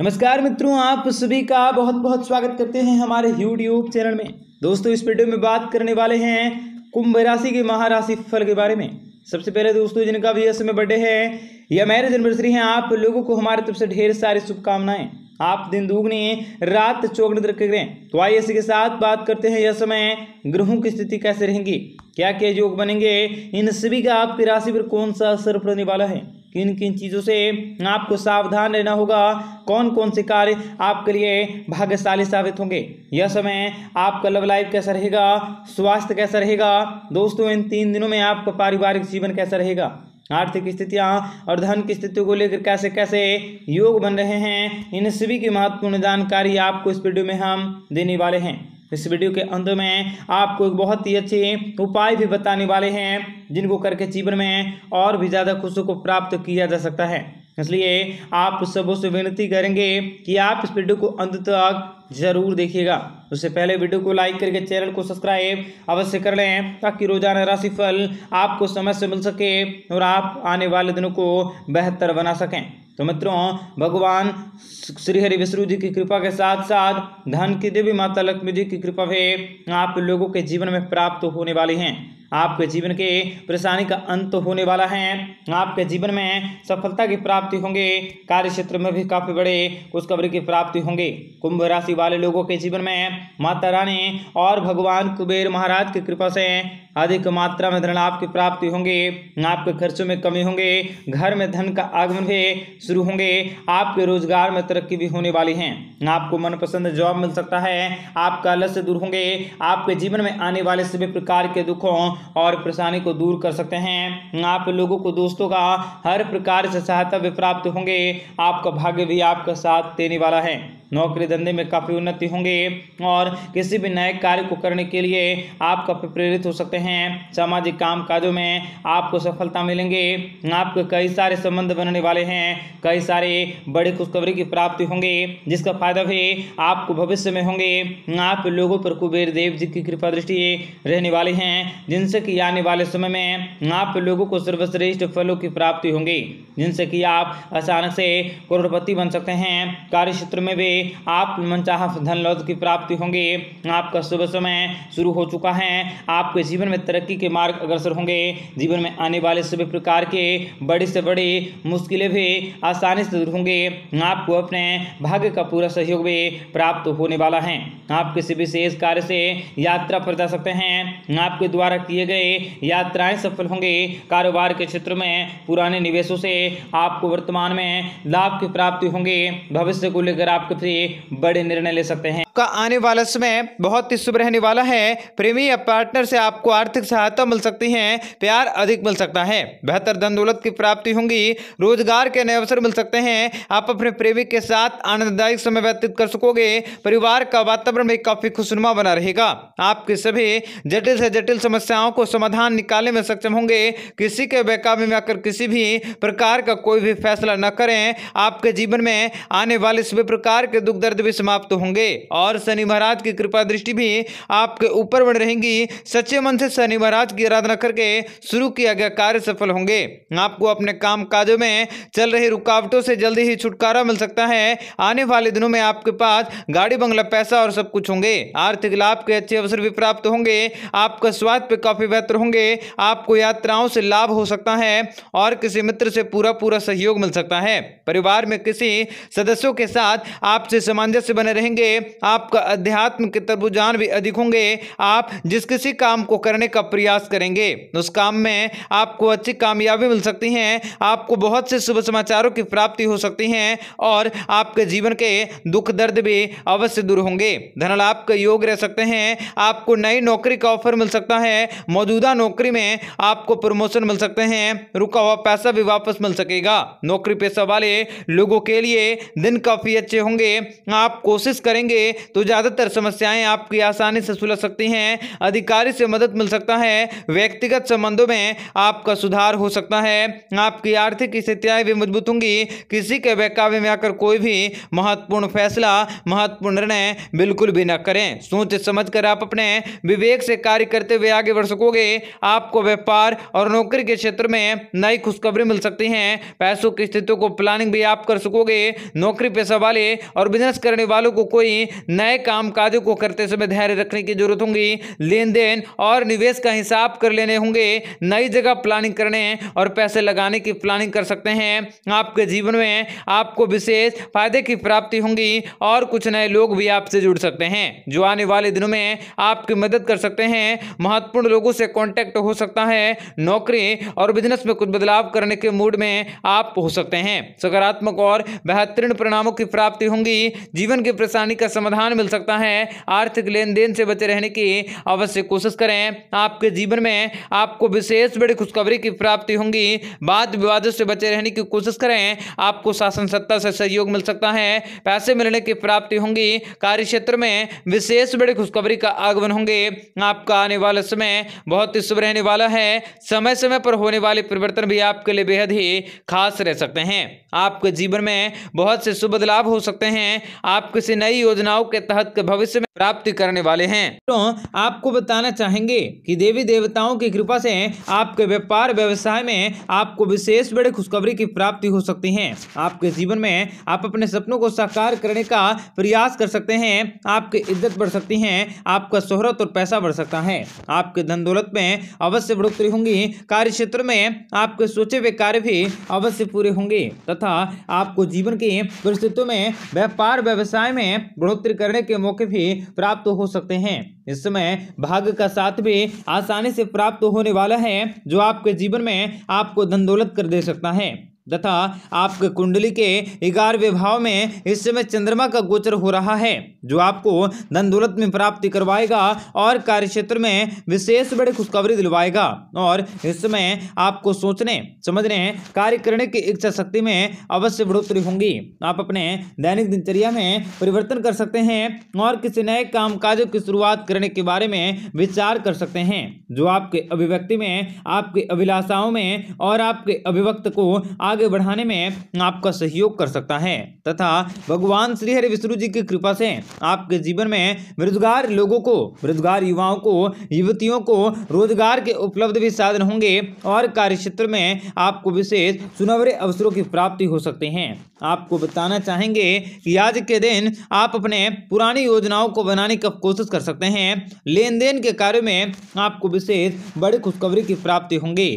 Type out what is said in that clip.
नमस्कार मित्रों आप सभी का बहुत बहुत स्वागत करते हैं हमारे यूट्यूब चैनल में दोस्तों इस वीडियो में बात करने वाले हैं कुंभ राशि के महाराशि फल के बारे में सबसे पहले दोस्तों जिनका भी समय बर्थडे है या मैरिज एनिवर्सरी है आप लोगों को हमारे तरफ से ढेर सारी शुभकामनाएं आप दिन दुगने रात चौगने तक करें तो आइए इसी के साथ बात करते हैं यह समय ग्रहों की स्थिति कैसे रहेंगी क्या क्या योग बनेंगे इन सभी का आपकी राशि पर कौन सा असर पड़ने वाला है किन किन चीज़ों से आपको सावधान रहना होगा कौन कौन से कार्य आपके लिए भाग्यशाली साबित होंगे यह समय आपका लव लाइफ कैसा रहेगा स्वास्थ्य कैसा रहेगा दोस्तों इन तीन दिनों में आपका पारिवारिक जीवन कैसा रहेगा आर्थिक स्थितियां और धन की स्थितियों को लेकर कैसे कैसे योग बन रहे हैं इन सभी की महत्वपूर्ण जानकारी आपको इस वीडियो में हम देने वाले हैं इस वीडियो के अंत में आपको एक बहुत ही अच्छे उपाय भी बताने वाले हैं जिनको करके जीवन में और भी ज़्यादा खुशी को प्राप्त किया जा सकता है इसलिए आप सबों से विनती करेंगे कि आप इस वीडियो को अंत तक जरूर देखिएगा उससे पहले वीडियो को लाइक करके चैनल को सब्सक्राइब अवश्य कर लें ताकि रोजाना राशिफल आपको समय से मिल सके और आप आने वाले दिनों को बेहतर बना सकें तो मित्रों भगवान श्री हरि विष्णु जी की कृपा के साथ साथ धन की देवी माता लक्ष्मी जी की कृपा भी आप लोगों के जीवन में प्राप्त होने वाली हैं आपके जीवन के परेशानी का अंत होने वाला है आपके जीवन में सफलता की प्राप्ति होंगे कार्य क्षेत्र में भी काफ़ी बड़े खुशखबरी की प्राप्ति होंगे कुंभ राशि वाले लोगों के जीवन में माता रानी और भगवान कुबेर महाराज की कृपा से अधिक मात्रा में धन आपकी प्राप्ति होंगे आपके खर्चों में कमी होंगे घर में धन का आगमन भी शुरू होंगे आपके रोजगार में तरक्की भी होने वाली है आपको मनपसंद जॉब मिल सकता है आपका लस्य दूर होंगे आपके जीवन में आने वाले सभी प्रकार के दुखों और परेशानी को दूर कर सकते हैं आप लोगों को दोस्तों का हर प्रकार से सहायता भी प्राप्त होंगे आपका भाग्य भी आपका साथ देने वाला है नौकरी धंधे में काफ़ी उन्नति होंगे और किसी भी नए कार्य को करने के लिए आप काफ़ी प्रेरित हो सकते हैं सामाजिक काम काजों में आपको सफलता मिलेंगे आपके कई सारे संबंध बनने वाले हैं कई सारे बड़े खुशखबरी की प्राप्ति होंगे जिसका फायदा भी आपको भविष्य में होंगे आप लोगों पर कुबेर देव जी की कृपा दृष्टि रहने वाले हैं जिनसे जिनसे कि आने वाले समय में आप लोगों को सर्वश्रेष्ठ फलों की प्राप्ति होंगी जिनसे कि आप अचानक से करोड़पति बन सकते हैं कार्य क्षेत्र में भी आप मनचाह धन लौट की प्राप्ति होंगे आपका शुभ समय शुरू हो चुका है आपके जीवन में तरक्की के मार्ग अग्रसर होंगे जीवन में आने वाले सभी प्रकार के बड़ी से बड़ी मुश्किलें भी आसानी से दूर होंगे आपको अपने भाग्य का पूरा सहयोग भी प्राप्त होने वाला है आप किसी विशेष कार्य से यात्रा पर जा सकते हैं आपके द्वारा किए गए यात्राएं सफल होंगे कारोबार के क्षेत्र में पुराने निवेशों से आपको वर्तमान में लाभ की प्राप्ति होंगे भविष्य को लेकर आप से बड़े निर्णय ले सकते हैं का आने वाला समय बहुत ही शुभ रहने वाला है प्रेमी या पार्टनर से आपको आर्थिक सहायता मिल सकती है प्यार अधिक मिल सकता है बेहतर धन दौलत की प्राप्ति होंगी रोजगार के नए अवसर मिल सकते हैं आप अपने प्रेमी के साथ आनंददायक समय व्यतीत कर सकोगे परिवार का वातावरण भी काफी खुशनुमा बना रहेगा आपके सभी जटिल से जटिल समस्याओं समस्याओं को समाधान निकालने में सक्षम होंगे किसी के बेकाबे में आकर किसी भी प्रकार का कोई भी फैसला न करें आपके जीवन में आने वाले सभी प्रकार के दुख दर्द भी समाप्त होंगे और शनि महाराज की कृपा दृष्टि भी आपके ऊपर बढ़ रहेगी सच्चे मन से शनि महाराज की आराधना करके शुरू किया गया कार्य सफल होंगे आपको अपने काम काजों में चल रही रुकावटों से जल्दी ही छुटकारा मिल सकता है आने वाले दिनों में आपके पास गाड़ी बंगला पैसा और सब कुछ होंगे आर्थिक लाभ के अच्छे अवसर भी प्राप्त होंगे आपका स्वास्थ्य पे काफ़ी बेहतर होंगे आपको यात्राओं से लाभ हो सकता है और किसी मित्र से पूरा पूरा सहयोग मिल सकता है परिवार में किसी सदस्यों के साथ आपसे सामंजस्य बने रहेंगे आपका अध्यात्म के तरबुजान भी अधिक होंगे आप जिस किसी काम को करने का प्रयास करेंगे उस काम में आपको अच्छी कामयाबी मिल सकती है आपको बहुत से शुभ समाचारों की प्राप्ति हो सकती है और आपके जीवन के दुख दर्द भी अवश्य दूर होंगे धनलाभ का योग रह सकते हैं आपको नई नौकरी का ऑफर मिल सकता है मौजूदा नौकरी में आपको प्रमोशन मिल सकते हैं रुका हुआ पैसा भी वापस मिल सकेगा नौकरी पेशा वाले लोगों के लिए दिन काफ़ी अच्छे होंगे आप कोशिश करेंगे तो ज़्यादातर समस्याएं आपकी आसानी से सुलझ सकती हैं अधिकारी से मदद मिल सकता है व्यक्तिगत संबंधों में आपका सुधार हो सकता है आपकी आर्थिक स्थितियाँ भी मजबूत होंगी किसी के बहकावे में आकर कोई भी महत्वपूर्ण फैसला महत्वपूर्ण निर्णय बिल्कुल भी न करें सोच समझ कर आप अपने विवेक से कार्य करते हुए आगे बढ़ सकोगे आपको व्यापार और नौकरी के क्षेत्र में नई खुशखबरी मिल सकती है पैसों की स्थितियों को प्लानिंग भी आप कर सकोगे नौकरी पेशा वाले और बिजनेस करने वालों को कोई नए काम कार्यों को करते समय धैर्य रखने की जरूरत होगी लेन देन और निवेश का हिसाब कर लेने होंगे नई जगह प्लानिंग करने और पैसे लगाने की प्लानिंग कर सकते हैं आपके जीवन में आपको विशेष फायदे की प्राप्ति होंगी और कुछ नए लोग भी आपसे जुड़ सकते हैं जो आने वाले दिनों में आपकी मदद कर सकते हैं महत्वपूर्ण लोग लोगों से कॉन्टैक्ट हो सकता है नौकरी और बिजनेस में कुछ बदलाव करने के मूड में आप हो सकते हैं सकारात्मक और बेहतरीन परिणामों की प्राप्ति होंगी जीवन की परेशानी का समाधान मिल सकता है आर्थिक लेन देन से बचे रहने की अवश्य कोशिश करें आपके जीवन में आपको विशेष बड़ी खुशखबरी की प्राप्ति होंगी वाद विवादों से बचे रहने की कोशिश करें आपको शासन सत्ता से सहयोग मिल सकता है पैसे मिलने की प्राप्ति होंगी कार्य क्षेत्र में विशेष बड़ी खुशखबरी का आगमन होंगे आपका आने वाले समय बहुत ही शुभ रहने वाला है समय समय पर होने वाले परिवर्तन भी आपके लिए बेहद ही खास रह सकते हैं आपके जीवन में बहुत से शुभ बदलाव हो सकते हैं आप किसी नई योजनाओं के तहत भविष्य में प्राप्ति करने वाले हैं तो आपको बताना चाहेंगे कि देवी देवताओं की कृपा से आपके व्यापार व्यवसाय में आपको विशेष बड़े खुशखबरी की प्राप्ति हो सकती है आपके जीवन में आप अपने सपनों को साकार करने का प्रयास कर सकते हैं आपकी इज्जत बढ़ सकती है आपका शोहरत और पैसा बढ़ सकता है आपके धन दौलत में अवश्य बढ़ोतरी होंगी कार्य क्षेत्र में आपके सोचे हुए कार्य भी अवश्य पूरे होंगे तथा आपको जीवन की परिस्थितियों में व्यापार व्यवसाय में बढ़ोतरी करने के मौके भी प्राप्त हो सकते हैं इस समय भाग्य का साथ भी आसानी से प्राप्त होने वाला है जो आपके जीवन में आपको धन दौलत कर दे सकता है तथा आपके कुंडली के ग्यारहवें भाव में इस समय चंद्रमा का गोचर हो रहा है जो आपको धन दौलत में प्राप्ति करवाएगा और कार्य क्षेत्र में विशेष बड़ी खुशखबरी दिलवाएगा और इस समय आपको सोचने समझने कार्य करने की इच्छा शक्ति में अवश्य बढ़ोतरी होंगी आप अपने दैनिक दिनचर्या में परिवर्तन कर सकते हैं और किसी नए काम काजों की शुरुआत करने के बारे में विचार कर सकते हैं जो आपके अभिव्यक्ति में आपकी अभिलाषाओं में और आपके अभिव्यक्त को आगे बढ़ाने में आपका सहयोग कर सकता है तथा भगवान श्री हरि विष्णु जी की कृपा से आपके जीवन में बेरोजगार लोगों को बेरोजगार युवाओं को युवतियों को रोजगार के उपलब्ध भी साधन होंगे और कार्य क्षेत्र में आपको विशेष सुनहरे अवसरों की प्राप्ति हो सकते हैं आपको बताना चाहेंगे कि आज के दिन आप अपने पुरानी योजनाओं को बनाने का कोशिश कर सकते हैं लेन देन के कार्य में आपको विशेष बड़ी खुशखबरी की प्राप्ति होंगी